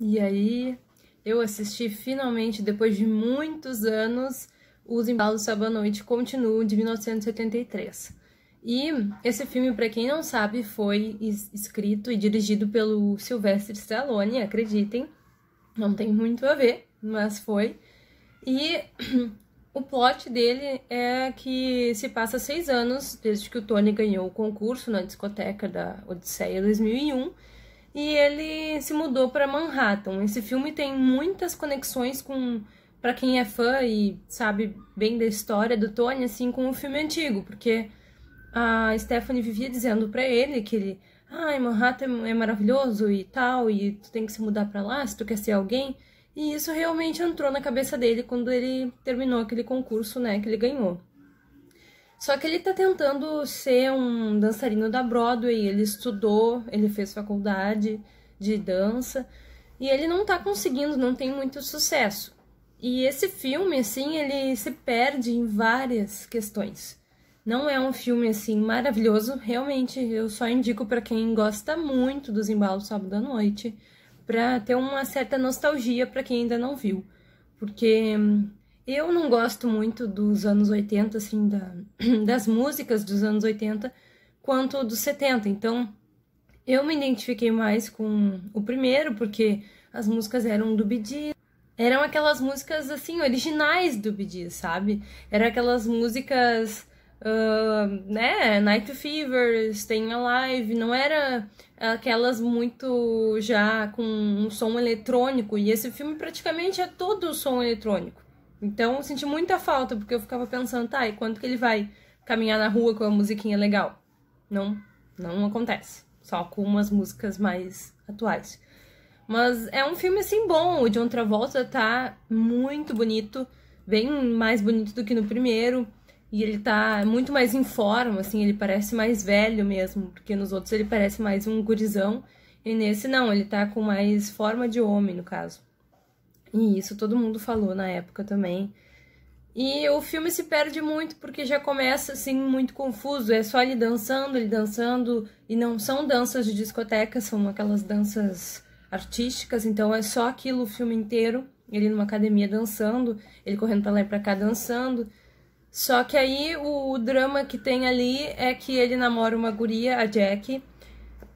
E aí, eu assisti finalmente, depois de muitos anos, Os Embalos Sábado à Noite Continuo, de 1973. E esse filme, para quem não sabe, foi escrito e dirigido pelo Sylvester Stallone, acreditem. Não tem muito a ver, mas foi. E o plot dele é que se passa seis anos desde que o Tony ganhou o concurso na discoteca da Odisseia 2001 e ele se mudou para Manhattan. Esse filme tem muitas conexões com para quem é fã e sabe bem da história do Tony, assim, com o filme antigo, porque a Stephanie vivia dizendo para ele que ele, ai, ah, Manhattan é maravilhoso e tal, e tu tem que se mudar para lá se tu quer ser alguém. E isso realmente entrou na cabeça dele quando ele terminou aquele concurso, né, que ele ganhou. Só que ele tá tentando ser um dançarino da Broadway, ele estudou, ele fez faculdade de dança e ele não tá conseguindo, não tem muito sucesso. E esse filme, assim, ele se perde em várias questões. Não é um filme, assim, maravilhoso, realmente eu só indico para quem gosta muito dos embalos sábado à noite, para ter uma certa nostalgia para quem ainda não viu, porque hum, eu não gosto muito dos anos 80, assim, da, das músicas dos anos 80, quanto dos 70. Então, eu me identifiquei mais com o primeiro, porque as músicas eram do Bidis. Eram aquelas músicas, assim, originais do Bidis, sabe? Eram aquelas músicas, uh, né, Night Fever, Staying Alive. Não era aquelas muito já com um som eletrônico. E esse filme praticamente é todo som eletrônico. Então eu senti muita falta, porque eu ficava pensando, tá, e quanto que ele vai caminhar na rua com a musiquinha legal? Não, não acontece. Só com umas músicas mais atuais. Mas é um filme assim bom, o John Travolta tá muito bonito, bem mais bonito do que no primeiro. E ele tá muito mais em forma, assim, ele parece mais velho mesmo, porque nos outros ele parece mais um gurizão. E nesse não, ele tá com mais forma de homem, no caso. E isso todo mundo falou na época também. E o filme se perde muito porque já começa assim muito confuso, é só ele dançando, ele dançando e não são danças de discoteca, são aquelas danças artísticas, então é só aquilo o filme inteiro, ele numa academia dançando, ele correndo para lá e para cá dançando. Só que aí o drama que tem ali é que ele namora uma guria, a Jack,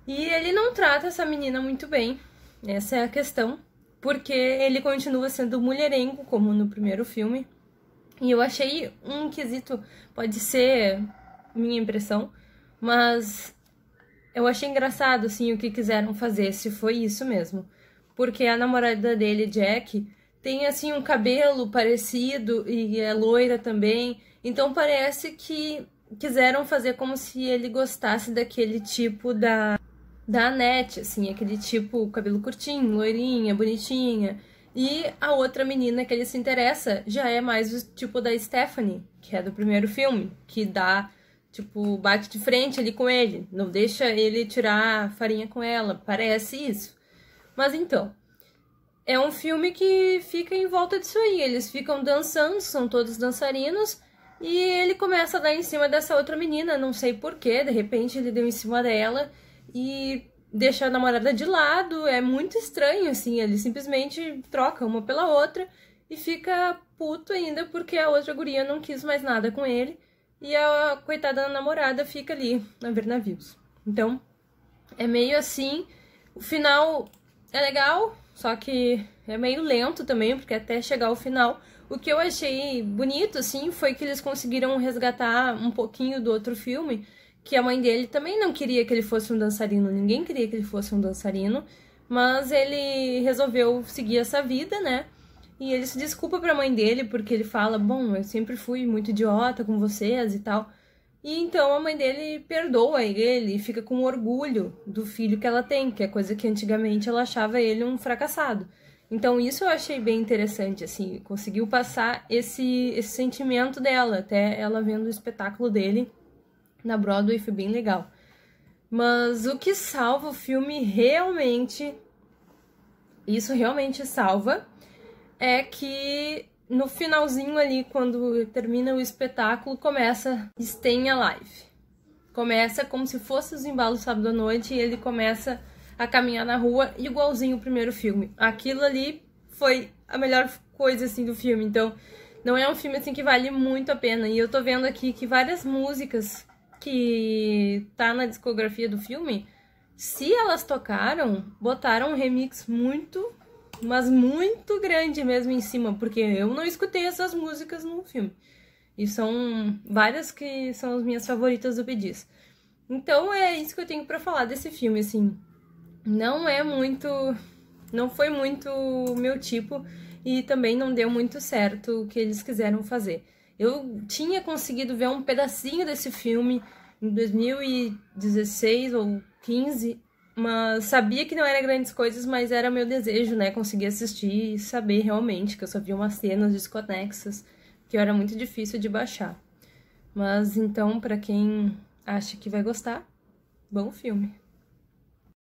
e ele não trata essa menina muito bem. Essa é a questão porque ele continua sendo mulherengo, como no primeiro filme. E eu achei um quesito, pode ser minha impressão, mas eu achei engraçado, assim, o que quiseram fazer, se foi isso mesmo. Porque a namorada dele, Jack, tem, assim, um cabelo parecido e é loira também. Então parece que quiseram fazer como se ele gostasse daquele tipo da da Annette, assim, aquele tipo, cabelo curtinho, loirinha, bonitinha. E a outra menina que ele se interessa já é mais o tipo da Stephanie, que é do primeiro filme, que dá, tipo, bate de frente ali com ele, não deixa ele tirar farinha com ela, parece isso. Mas então, é um filme que fica em volta disso aí, eles ficam dançando, são todos dançarinos, e ele começa a dar em cima dessa outra menina, não sei porquê, de repente ele deu em cima dela e deixa a namorada de lado. É muito estranho, assim. Ele simplesmente troca uma pela outra e fica puto ainda porque a outra guria não quis mais nada com ele. E a coitada da namorada fica ali na ver navios. Então, é meio assim. O final é legal, só que é meio lento também, porque até chegar ao final. O que eu achei bonito, assim, foi que eles conseguiram resgatar um pouquinho do outro filme que a mãe dele também não queria que ele fosse um dançarino, ninguém queria que ele fosse um dançarino, mas ele resolveu seguir essa vida, né? E ele se desculpa pra mãe dele porque ele fala: Bom, eu sempre fui muito idiota com vocês e tal. E então a mãe dele perdoa ele e fica com orgulho do filho que ela tem, que é coisa que antigamente ela achava ele um fracassado. Então isso eu achei bem interessante, assim, conseguiu passar esse, esse sentimento dela, até ela vendo o espetáculo dele na Broadway, foi bem legal. Mas o que salva o filme realmente, isso realmente salva, é que no finalzinho ali, quando termina o espetáculo, começa Stay Alive. Começa como se fosse os embalos sábado à noite e ele começa a caminhar na rua, igualzinho o primeiro filme. Aquilo ali foi a melhor coisa assim do filme. Então, não é um filme assim que vale muito a pena. E eu tô vendo aqui que várias músicas que tá na discografia do filme, se elas tocaram, botaram um remix muito, mas muito grande mesmo em cima, porque eu não escutei essas músicas no filme. E são várias que são as minhas favoritas do Bidis. Então é isso que eu tenho para falar desse filme, assim. Não é muito. Não foi muito meu tipo e também não deu muito certo o que eles quiseram fazer. Eu tinha conseguido ver um pedacinho desse filme em 2016 ou 15, mas sabia que não era grandes coisas, mas era meu desejo, né? Conseguir assistir e saber realmente que eu só vi umas cenas desconexas que era muito difícil de baixar. Mas então, para quem acha que vai gostar, bom filme.